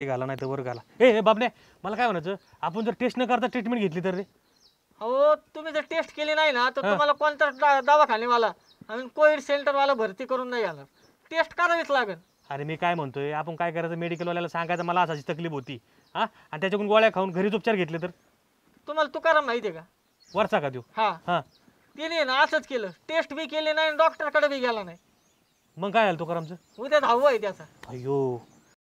ते घाला नाही तर वर घाला ए बाबने मला काय म्हणायचं आपण जर टेस्ट न करता ट्रीटमेंट घेतली तर रे हो तुम्ही जर टेस्ट केली नाही ना तर तुम्हाला कोणता खाली दवाखानेवाला आणि कोविड सेंटरवाला भरती करून नाही येणार टेस्ट करावीच लागेल अरे मी काय म्हणतोय आपण काय करायचं मेडिकल वाल्याला सांगायचं मला असाची तकलीफ होती हा आणि त्याच्याकडून गोळ्या खाऊन घरीच उपचार घेतले तर तुम्हाला तुकाराम माहिती आहे का वरचा का देऊ हा हा तिने ना असंच केलं टेस्ट बी केली नाही आणि डॉक्टरकडे बी गेला नाही मग काय झालं तो करामचं उद्या आहे त्याचा अयो